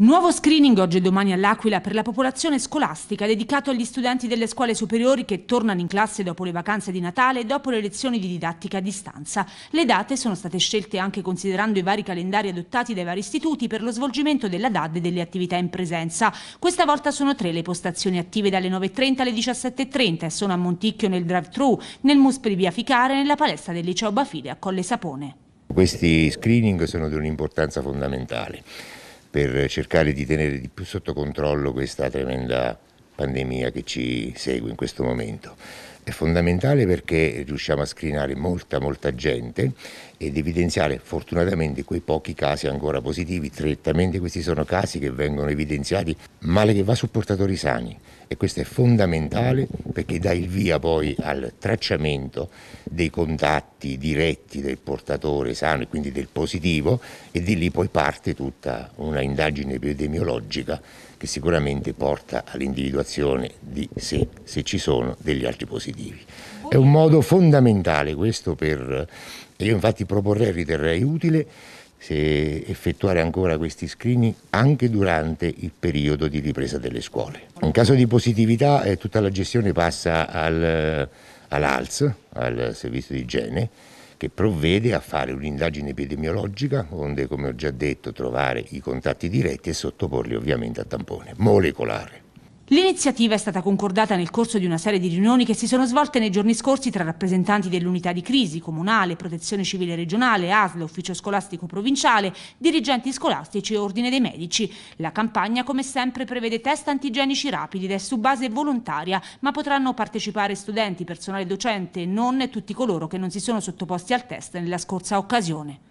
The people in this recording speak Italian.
Nuovo screening oggi e domani all'Aquila per la popolazione scolastica dedicato agli studenti delle scuole superiori che tornano in classe dopo le vacanze di Natale e dopo le lezioni di didattica a distanza. Le date sono state scelte anche considerando i vari calendari adottati dai vari istituti per lo svolgimento della DAD e delle attività in presenza. Questa volta sono tre le postazioni attive dalle 9.30 alle 17.30 e sono a Monticchio nel drive-thru, nel MUSP di Via Ficare e nella palestra del liceo Bafile a Colle Sapone. Questi screening sono di un'importanza fondamentale per cercare di tenere di più sotto controllo questa tremenda pandemia che ci segue in questo momento è fondamentale perché riusciamo a screenare molta, molta gente ed evidenziare fortunatamente quei pochi casi ancora positivi. Strettamente questi sono casi che vengono evidenziati male che va su portatori sani e questo è fondamentale perché dà il via poi al tracciamento dei contatti diretti del portatore sano e quindi del positivo e di lì poi parte tutta una indagine epidemiologica che sicuramente porta all'individuazione di se, se ci sono degli altri positivi positivi. È un modo fondamentale questo per... Io infatti proporrei, riterrei utile se effettuare ancora questi screening anche durante il periodo di ripresa delle scuole. In caso di positività eh, tutta la gestione passa al, all'ALS, al servizio di igiene, che provvede a fare un'indagine epidemiologica onde, come ho già detto, trovare i contatti diretti e sottoporli ovviamente a tampone molecolare. L'iniziativa è stata concordata nel corso di una serie di riunioni che si sono svolte nei giorni scorsi tra rappresentanti dell'unità di crisi comunale, protezione civile regionale, ASL, ufficio scolastico provinciale, dirigenti scolastici e ordine dei medici. La campagna, come sempre, prevede test antigenici rapidi ed è su base volontaria, ma potranno partecipare studenti, personale docente e non tutti coloro che non si sono sottoposti al test nella scorsa occasione.